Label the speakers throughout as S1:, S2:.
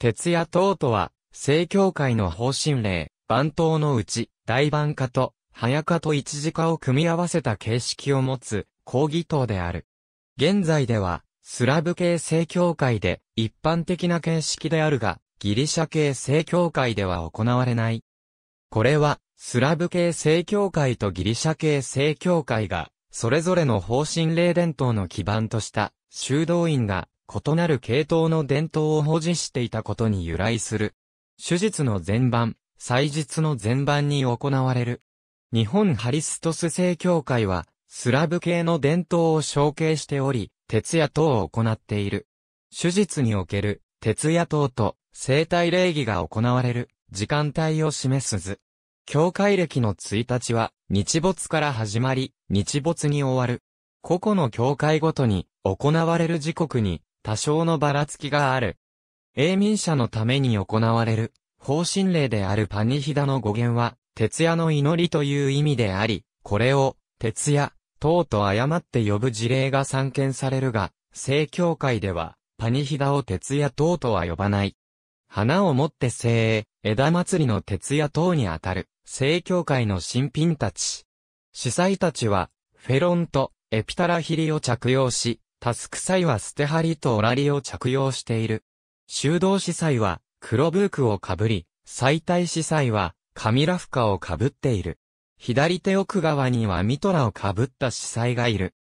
S1: 徹夜等とは、正教会の方針令、番頭のうち、大番家と、早家と一時家を組み合わせた形式を持つ、講義等である。現在では、スラブ系正教会で、一般的な形式であるが、ギリシャ系正教会では行われない。これは、スラブ系正教会とギリシャ系正教会が、それぞれの方針霊伝統の基盤とした、修道院が異なる系統の伝統を保持していたことに由来する。手術の前晩、祭日の前晩に行われる。日本ハリストス正教会は、スラブ系の伝統を承継しており、徹夜等を行っている。手術における、徹夜等と、生体礼儀が行われる、時間帯を示す図。教会歴の1日は、日没から始まり、日没に終わる。個々の教会ごとに、行われる時刻に、多少のばらつきがある。永民者のために行われる、方針令であるパニヒダの語源は、徹夜の祈りという意味であり、これを、徹夜、等と誤って呼ぶ事例が散見されるが、正教会では、パニヒダを徹夜等とは呼ばない。花を持って精鋭、枝祭りの徹夜等にあたる、正教会の新品たち。司祭たちは、フェロンとエピタラヒリを着用し、タスク祭は捨て張りとオラリを着用している。修道司祭は黒ブークを被り、祭体司祭はカミラフカをかぶっている。左手奥側にはミトラをかぶった司祭がいる。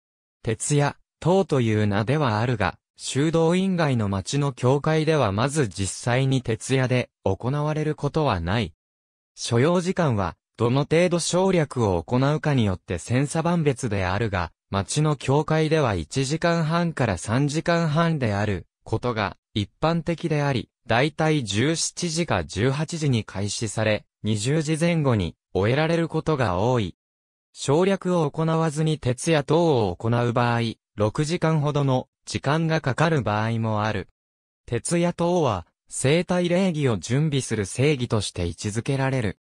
S1: 鉄や、塔という名ではあるが、修道院外の町の教会ではまず実際に徹夜で行われることはない。所要時間は、どの程度省略を行うかによって千差万別であるが、町の教会では1時間半から3時間半であることが一般的であり、だいたい17時か18時に開始され、20時前後に終えられることが多い。省略を行わずに徹夜等を行う場合、6時間ほどの時間がかかる場合もある。徹夜等は、生体礼儀を準備する正義として位置づけられる。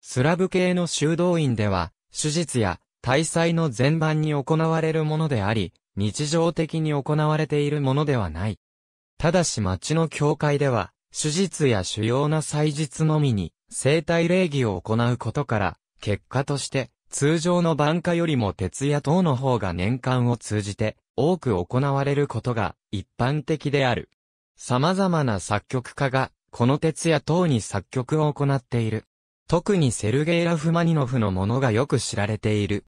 S1: スラブ系の修道院では、手術や大祭の前半に行われるものであり、日常的に行われているものではない。ただし町の教会では、手術や主要な祭日のみに、生体礼儀を行うことから、結果として、通常の晩夏よりも徹夜等の方が年間を通じて、多く行われることが、一般的である。様々な作曲家が、この徹夜等に作曲を行っている。特にセルゲイ・ラフマニノフのものがよく知られている。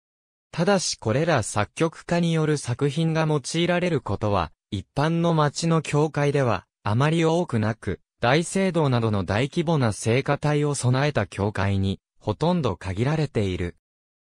S1: ただしこれら作曲家による作品が用いられることは、一般の町の教会では、あまり多くなく、大聖堂などの大規模な聖歌隊を備えた教会に、ほとんど限られている。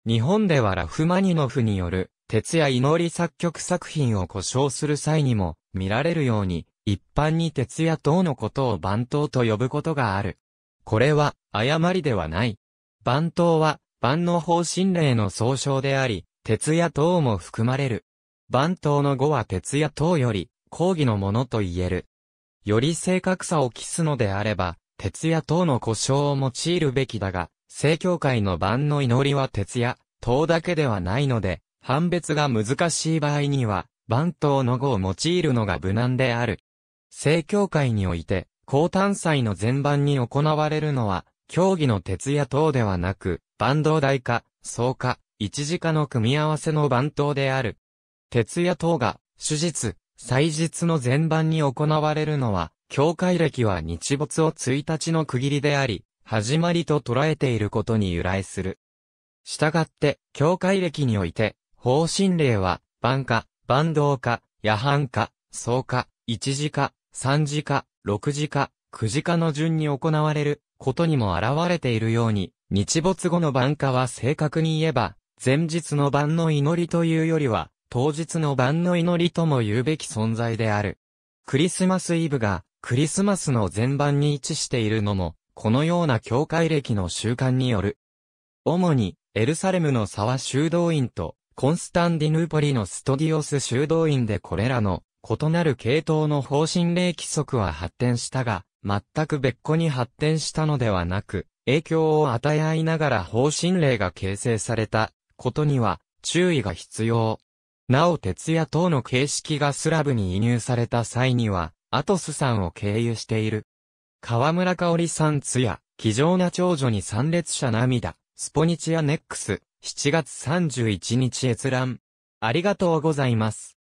S1: 日本ではラフマニノフによる、徹夜祈り作曲作品を故障する際にも、見られるように、一般に徹夜等のことを番頭と呼ぶことがある。これは、誤りではない。番頭は、万能方神霊の総称であり、鉄や等も含まれる。万頭の語は鉄や等より、講義のものと言える。より正確さを期すのであれば、鉄や等の故障を用いるべきだが、正教会の万の祈りは鉄や等だけではないので、判別が難しい場合には、万頭の語を用いるのが無難である。正教会において、高単祭の前晩に行われるのは、教義の鉄や等ではなく、番頭大化、草化、一時化の組み合わせの番頭である。鉄や等が、手術、祭日の前番に行われるのは、教会歴は日没を1日の区切りであり、始まりと捉えていることに由来する。したがって、教会歴において、方針令は、番化、番道化、夜半化、草化、一時化、三時化、六時化、九時化の順に行われることにも現れているように、日没後の晩歌は正確に言えば、前日の晩の祈りというよりは、当日の晩の祈りとも言うべき存在である。クリスマスイブが、クリスマスの前晩に位置しているのも、このような教会歴の習慣による。主に、エルサレムの沢修道院と、コンスタンディヌーポリのストディオス修道院でこれらの、異なる系統の方針令規則は発展したが、全く別個に発展したのではなく、影響を与え合いながら方針令が形成されたことには注意が必要。なお鉄や等の形式がスラブに移入された際には、アトスさんを経由している。河村香織さんつや、気丈な長女に参列者涙、スポニチアネックス、7月31日閲覧。ありがとうございます。